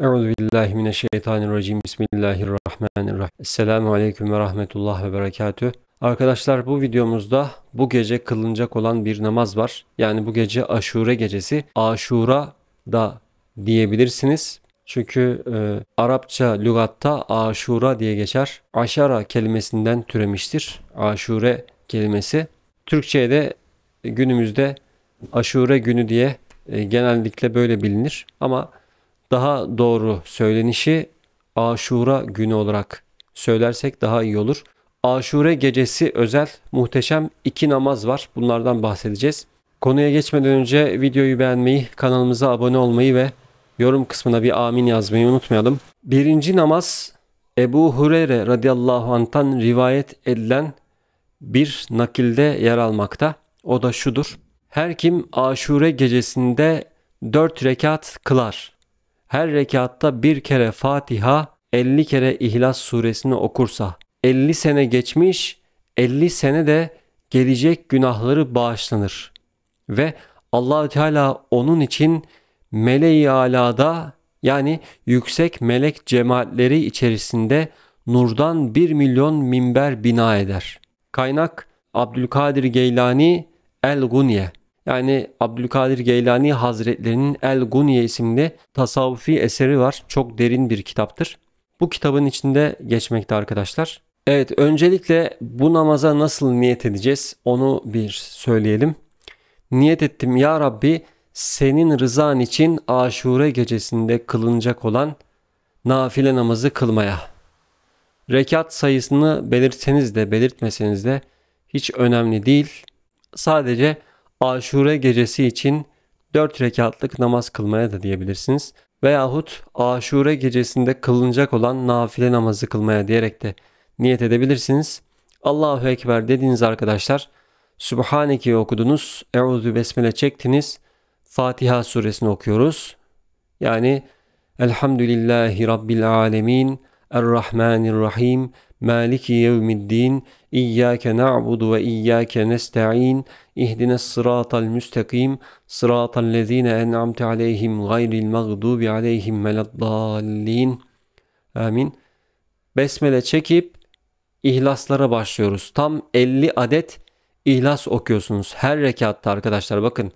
Euzubillahimineşşeytanirracim. Bismillahirrahmanirrahim. Esselamu Aleyküm ve Rahmetullah ve Berekatüh. Arkadaşlar bu videomuzda bu gece kılınacak olan bir namaz var. Yani bu gece aşure gecesi. Aşura da diyebilirsiniz. Çünkü e, Arapça lügatta aşura diye geçer. Aşara kelimesinden türemiştir. Aşure kelimesi. Türkçe'ye de günümüzde aşure günü diye e, genellikle böyle bilinir. Ama bu daha doğru söylenişi Aşura günü olarak söylersek daha iyi olur. Aşure gecesi özel muhteşem iki namaz var. Bunlardan bahsedeceğiz. Konuya geçmeden önce videoyu beğenmeyi, kanalımıza abone olmayı ve yorum kısmına bir amin yazmayı unutmayalım. Birinci namaz Ebu Hureyre radıyallahu anh'tan rivayet edilen bir nakilde yer almakta. O da şudur. Her kim aşure gecesinde dört rekat kılar her rekatta bir kere Fatiha, 50 kere İhlas suresini okursa 50 sene geçmiş, 50 sene de gelecek günahları bağışlanır. Ve Allah Teala onun için meleği alada yani yüksek melek cemaatleri içerisinde nurdan bir milyon minber bina eder. Kaynak Abdülkadir Geylani El Gunye yani Abdülkadir Geylani Hazretlerinin El Gunye isimli tasavvufi eseri var. Çok derin bir kitaptır. Bu kitabın içinde geçmekte arkadaşlar. Evet öncelikle bu namaza nasıl niyet edeceğiz onu bir söyleyelim. Niyet ettim ya Rabbi senin rızan için aşure gecesinde kılınacak olan nafile namazı kılmaya. Rekat sayısını belirtseniz de belirtmeseniz de hiç önemli değil. Sadece aşure gecesi için 4 rekatlık namaz kılmaya da diyebilirsiniz. Veyahut aşure gecesinde kılınacak olan nafile namazı kılmaya diyerek de niyet edebilirsiniz. Allahu Ekber dediğiniz arkadaşlar Sübhaneke'yi okudunuz. Euzü Besmele çektiniz. Fatiha suresini okuyoruz. Yani Elhamdülillahi Rabbil Alemin Errahmanirrahim Maliki Yevmiddin İyyâke na'budu ve iyyâke nesta'in İhdine sıratal müstakim sıratal lezine en'amte aleyhim gayril mağdubi aleyhim veleddallin. Amin. Besmele çekip ihlaslara başlıyoruz. Tam 50 adet ihlas okuyorsunuz her rekatta arkadaşlar bakın.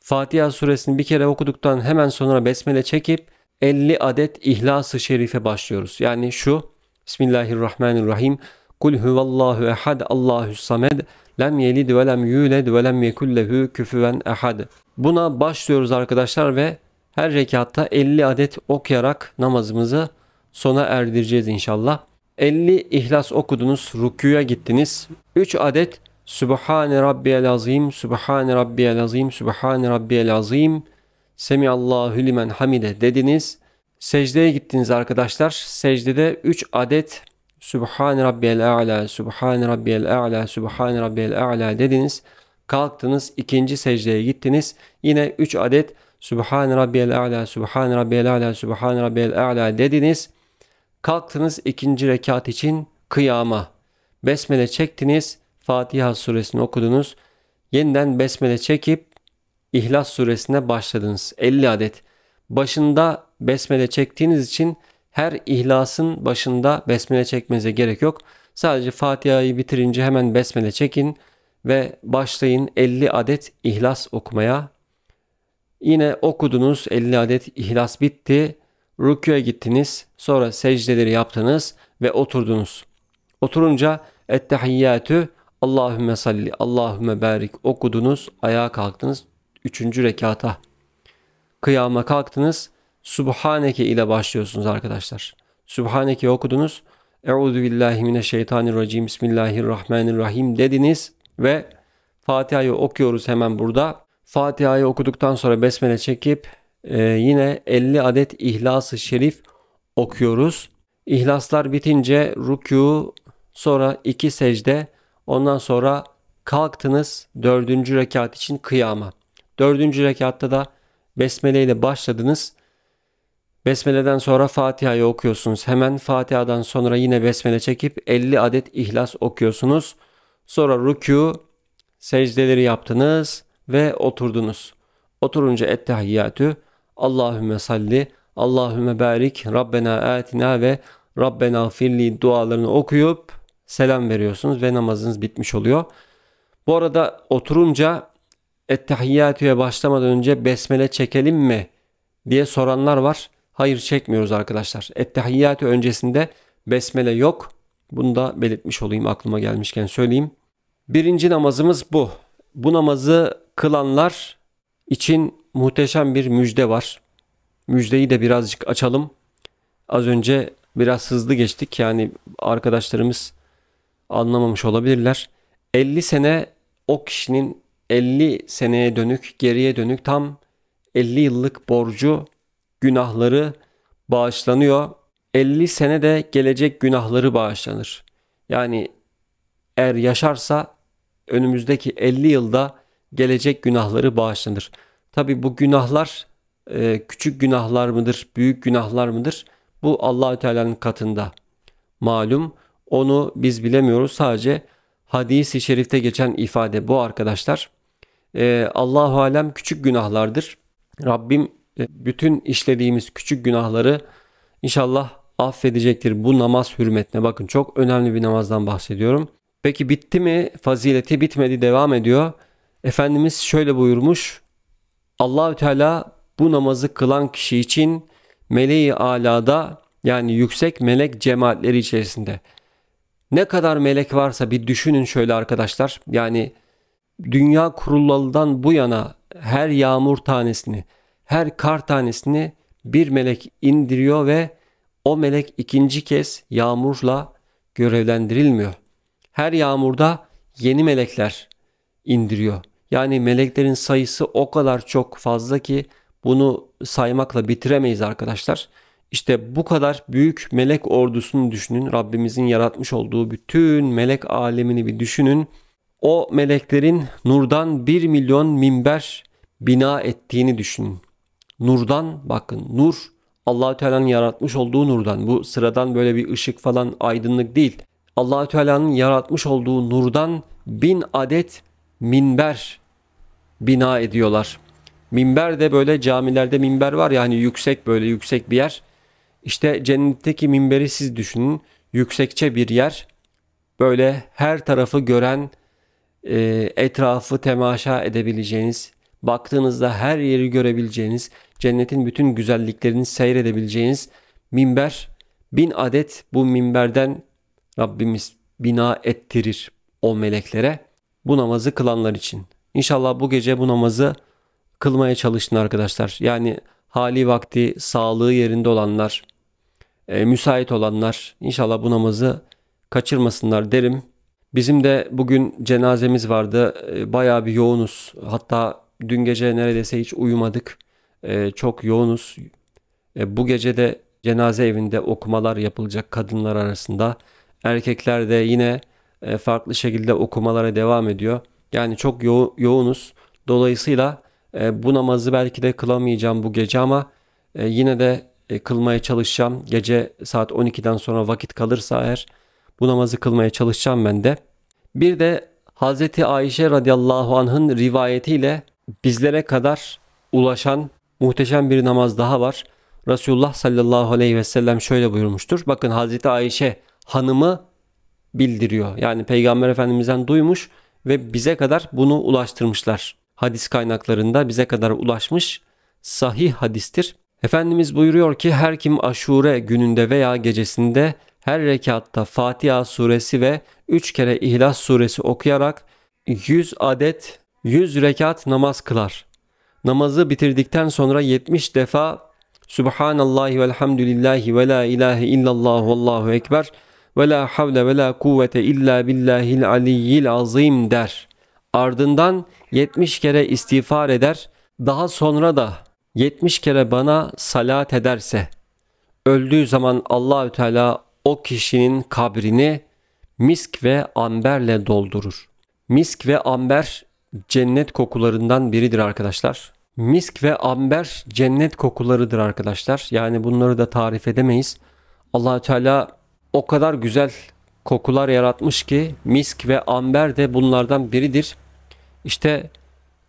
Fatiha suresini bir kere okuduktan hemen sonra besmele çekip 50 adet ihlas-ı şerife başlıyoruz. Yani şu Bismillahirrahmanirrahim. Kul huvallahu ehad Allahu samed Lem yelid ve lem yuled ve lem yekullehu küfüven ehad. Buna başlıyoruz arkadaşlar ve her rekatta 50 adet okuyarak namazımızı sona erdireceğiz inşallah. 50 ihlas okudunuz, rüküye gittiniz. 3 adet Sübhane Rabbiyel Azim, Sübhane Rabbiyel Azim, Sübhane Rabbiyel Azim. Semiallahu limen hamide dediniz. Secdeye gittiniz arkadaşlar. Secdede 3 adet Sübhan Rabbiyel A'la, Sübhan Rabbiyel A'la, Sübhan Rabbiyel A'la dediniz. Kalktınız ikinci secdeye gittiniz. Yine 3 adet Sübhan Rabbiyel A'la, Sübhan Rabbiyel A'la, Sübhan Rabbiyel A'la dediniz. Kalktınız ikinci rekat için kıyama. Besmele çektiniz. Fatiha suresini okudunuz. Yeniden besmele çekip İhlas suresine başladınız. 50 adet. Başında besmele çektiğiniz için her ihlasın başında besmele çekmenize gerek yok. Sadece Fatiha'yı bitirince hemen besmele çekin ve başlayın 50 adet ihlas okumaya. Yine okudunuz 50 adet ihlas bitti. Rüküye gittiniz. Sonra secdeleri yaptınız ve oturdunuz. Oturunca ettehiyyatü Allahümme salli, Allahümme barik okudunuz. Ayağa kalktınız. Üçüncü rekata. Kıyama kalktınız. Subhaneke ile başlıyorsunuz arkadaşlar. Subhaneke okudunuz. Euzu billahi mineşşeytanirracim. Bismillahirrahmanirrahim dediniz ve Fatiha'yı okuyoruz hemen burada. Fatiha'yı okuduktan sonra besmele çekip e, yine 50 adet İhlas-ı Şerif okuyoruz. İhlaslar bitince rükû sonra iki secde ondan sonra kalktınız dördüncü rekat için kıyama. Dördüncü rekatta da besmele ile başladınız. Besmele'den sonra Fatiha'yı okuyorsunuz. Hemen Fatiha'dan sonra yine besmele çekip 50 adet ihlas okuyorsunuz. Sonra rükû, secdeleri yaptınız ve oturdunuz. Oturunca ettehiyyatü, Allahümme salli, Allahümme barik, Rabbena atina ve Rabbena firli dualarını okuyup selam veriyorsunuz ve namazınız bitmiş oluyor. Bu arada oturunca ettehiyyatü'ye başlamadan önce besmele çekelim mi diye soranlar var. Hayır çekmiyoruz arkadaşlar. Ettehiyyatü öncesinde besmele yok. Bunu da belirtmiş olayım aklıma gelmişken söyleyeyim. Birinci namazımız bu. Bu namazı kılanlar için muhteşem bir müjde var. Müjdeyi de birazcık açalım. Az önce biraz hızlı geçtik. Yani arkadaşlarımız anlamamış olabilirler. 50 sene o kişinin 50 seneye dönük, geriye dönük tam 50 yıllık borcu günahları bağışlanıyor. 50 sene de gelecek günahları bağışlanır. Yani eğer yaşarsa önümüzdeki 50 yılda gelecek günahları bağışlanır. Tabi bu günahlar e, küçük günahlar mıdır, büyük günahlar mıdır? Bu Allah Teala'nın katında malum. Onu biz bilemiyoruz. Sadece hadisi şerifte geçen ifade bu arkadaşlar. E, Allahu alem küçük günahlardır. Rabbim e, bütün işlediğimiz küçük günahları inşallah affedecektir bu namaz hürmetine. Bakın çok önemli bir namazdan bahsediyorum. Peki bitti mi? Fazileti bitmedi devam ediyor. Efendimiz şöyle buyurmuş. Allahü Teala bu namazı kılan kişi için meleği alada yani yüksek melek cemaatleri içerisinde ne kadar melek varsa bir düşünün şöyle arkadaşlar. Yani dünya kurulalıdan bu yana her yağmur tanesini her kar tanesini bir melek indiriyor ve o melek ikinci kez yağmurla görevlendirilmiyor. Her yağmurda yeni melekler indiriyor. Yani meleklerin sayısı o kadar çok fazla ki bunu saymakla bitiremeyiz arkadaşlar. İşte bu kadar büyük melek ordusunu düşünün. Rabbimizin yaratmış olduğu bütün melek alemini bir düşünün. O meleklerin nurdan 1 milyon minber bina ettiğini düşünün. Nurdan bakın nur Allahü Teala'nın yaratmış olduğu nurdan. Bu sıradan böyle bir ışık falan aydınlık değil. Allahü Teala'nın yaratmış olduğu nurdan bin adet minber bina ediyorlar. Minber de böyle camilerde minber var ya hani yüksek böyle yüksek bir yer. İşte cennetteki minberi siz düşünün. Yüksekçe bir yer. Böyle her tarafı gören, e, etrafı temaşa edebileceğiniz baktığınızda her yeri görebileceğiniz, cennetin bütün güzelliklerini seyredebileceğiniz minber, bin adet bu minberden Rabbimiz bina ettirir o meleklere bu namazı kılanlar için. İnşallah bu gece bu namazı kılmaya çalışın arkadaşlar. Yani hali vakti, sağlığı yerinde olanlar, e, müsait olanlar inşallah bu namazı kaçırmasınlar derim. Bizim de bugün cenazemiz vardı. E, bayağı bir yoğunuz. Hatta Dün gece neredeyse hiç uyumadık. E, çok yoğunuz. E, bu gece de cenaze evinde okumalar yapılacak kadınlar arasında. Erkekler de yine e, farklı şekilde okumalara devam ediyor. Yani çok yo- yoğunuz. Dolayısıyla e, bu namazı belki de kılamayacağım bu gece ama e, yine de e, kılmaya çalışacağım. Gece saat 12'den sonra vakit kalırsa eğer bu namazı kılmaya çalışacağım ben de. Bir de Hazreti Ayşe radıyallahu anh'ın rivayetiyle bizlere kadar ulaşan muhteşem bir namaz daha var. Resulullah sallallahu aleyhi ve sellem şöyle buyurmuştur. Bakın Hazreti Ayşe hanımı bildiriyor. Yani Peygamber Efendimiz'den duymuş ve bize kadar bunu ulaştırmışlar. Hadis kaynaklarında bize kadar ulaşmış sahih hadistir. Efendimiz buyuruyor ki her kim aşure gününde veya gecesinde her rekatta Fatiha suresi ve 3 kere İhlas suresi okuyarak 100 adet 100 rekat namaz kılar. Namazı bitirdikten sonra 70 defa Subhanallahi velhamdülillahi ve la ilahe illallah vallahu ekber ve la havle ve la kuvvete illa billahil aliyyil azim der. Ardından 70 kere istiğfar eder. Daha sonra da 70 kere bana salat ederse öldüğü zaman Allahü Teala o kişinin kabrini misk ve amberle doldurur. Misk ve amber cennet kokularından biridir arkadaşlar. Misk ve amber cennet kokularıdır arkadaşlar. Yani bunları da tarif edemeyiz. Allahü Teala o kadar güzel kokular yaratmış ki misk ve amber de bunlardan biridir. İşte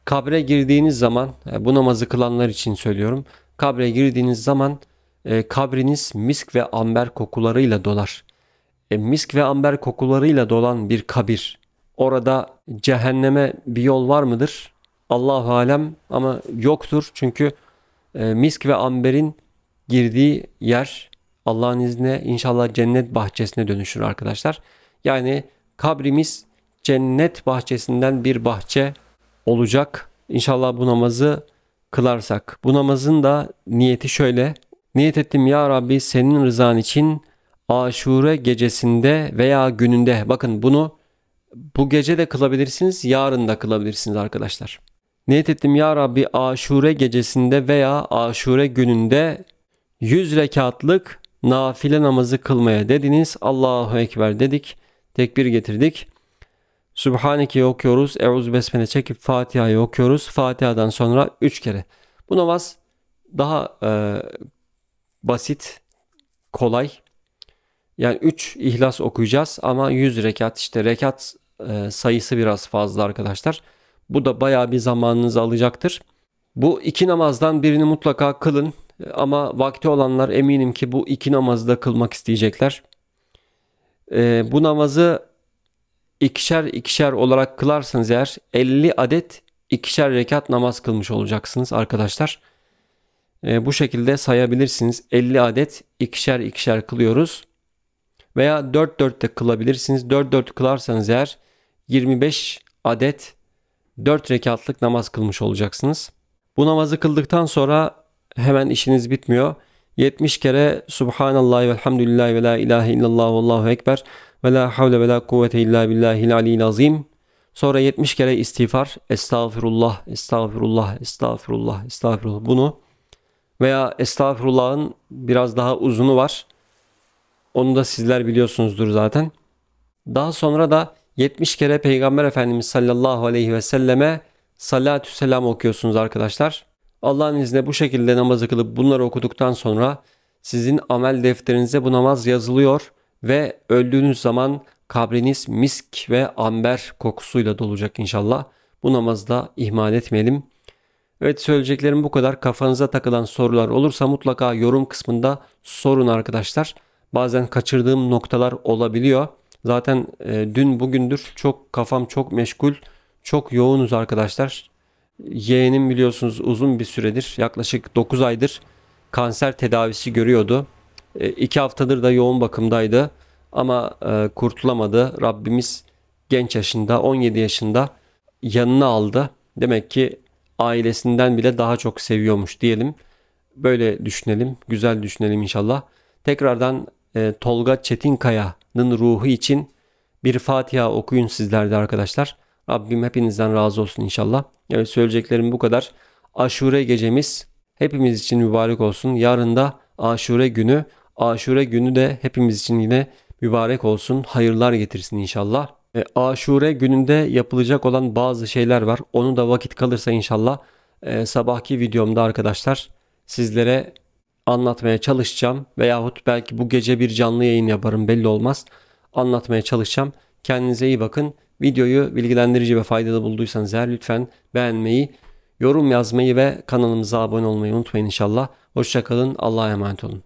kabre girdiğiniz zaman e, bu namazı kılanlar için söylüyorum. Kabre girdiğiniz zaman e, kabriniz misk ve amber kokularıyla dolar. E, misk ve amber kokularıyla dolan bir kabir orada cehenneme bir yol var mıdır? Allahu alem ama yoktur. Çünkü e, misk ve amberin girdiği yer Allah'ın izniyle inşallah cennet bahçesine dönüşür arkadaşlar. Yani kabrimiz cennet bahçesinden bir bahçe olacak. İnşallah bu namazı kılarsak. Bu namazın da niyeti şöyle. Niyet ettim ya Rabbi senin rızan için aşure gecesinde veya gününde. Bakın bunu bu gece de kılabilirsiniz, yarın da kılabilirsiniz arkadaşlar. Niyet ettim ya Rabbi aşure gecesinde veya aşure gününde 100 rekatlık nafile namazı kılmaya dediniz. Allahu Ekber dedik. Tekbir getirdik. Sübhaneke'yi okuyoruz. Eûz Besmele çekip Fatiha'yı okuyoruz. Fatiha'dan sonra 3 kere. Bu namaz daha e, basit, kolay. Yani 3 ihlas okuyacağız ama 100 rekat işte rekat e, sayısı biraz fazla arkadaşlar. Bu da baya bir zamanınızı alacaktır. Bu iki namazdan birini mutlaka kılın ama vakti olanlar eminim ki bu iki namazı da kılmak isteyecekler. E, bu namazı ikişer ikişer olarak kılarsanız eğer 50 adet ikişer rekat namaz kılmış olacaksınız arkadaşlar. E, bu şekilde sayabilirsiniz. 50 adet ikişer ikişer kılıyoruz. Veya 4-4 de kılabilirsiniz. 4-4 kılarsanız eğer 25 adet 4 rekatlık namaz kılmış olacaksınız. Bu namazı kıldıktan sonra hemen işiniz bitmiyor. 70 kere Subhanallah ve elhamdülillah ve la ilahe illallah ve allahu ekber ve la havle ve la kuvvete illa billahil aliyyil azim. Sonra 70 kere istiğfar. Estağfirullah, estağfirullah, estağfirullah, estağfirullah. Bunu veya estağfirullah'ın biraz daha uzunu var. Onu da sizler biliyorsunuzdur zaten. Daha sonra da 70 kere Peygamber Efendimiz sallallahu aleyhi ve selleme salatü selam okuyorsunuz arkadaşlar. Allah'ın izniyle bu şekilde namazı kılıp bunları okuduktan sonra sizin amel defterinize bu namaz yazılıyor ve öldüğünüz zaman kabriniz misk ve amber kokusuyla dolacak inşallah. Bu namazı da ihmal etmeyelim. Evet söyleyeceklerim bu kadar. Kafanıza takılan sorular olursa mutlaka yorum kısmında sorun arkadaşlar. Bazen kaçırdığım noktalar olabiliyor. Zaten e, dün bugündür çok kafam çok meşgul. Çok yoğunuz arkadaşlar. Yeğenim biliyorsunuz uzun bir süredir yaklaşık 9 aydır kanser tedavisi görüyordu. 2 e, haftadır da yoğun bakımdaydı ama e, kurtulamadı. Rabbimiz genç yaşında 17 yaşında yanına aldı. Demek ki ailesinden bile daha çok seviyormuş diyelim. Böyle düşünelim, güzel düşünelim inşallah. Tekrardan e, Tolga Çetinkaya'nın ruhu için bir Fatiha okuyun sizlerde arkadaşlar. Rabbim hepinizden razı olsun inşallah. Evet söyleyeceklerim bu kadar. Aşure gecemiz hepimiz için mübarek olsun. Yarın da Aşure günü. Aşure günü de hepimiz için yine mübarek olsun. Hayırlar getirsin inşallah. E, aşure gününde yapılacak olan bazı şeyler var. Onu da vakit kalırsa inşallah e, sabahki videomda arkadaşlar sizlere anlatmaya çalışacağım veyahut belki bu gece bir canlı yayın yaparım belli olmaz. Anlatmaya çalışacağım. Kendinize iyi bakın. Videoyu bilgilendirici ve faydalı bulduysanız eğer lütfen beğenmeyi, yorum yazmayı ve kanalımıza abone olmayı unutmayın inşallah. Hoşçakalın. Allah'a emanet olun.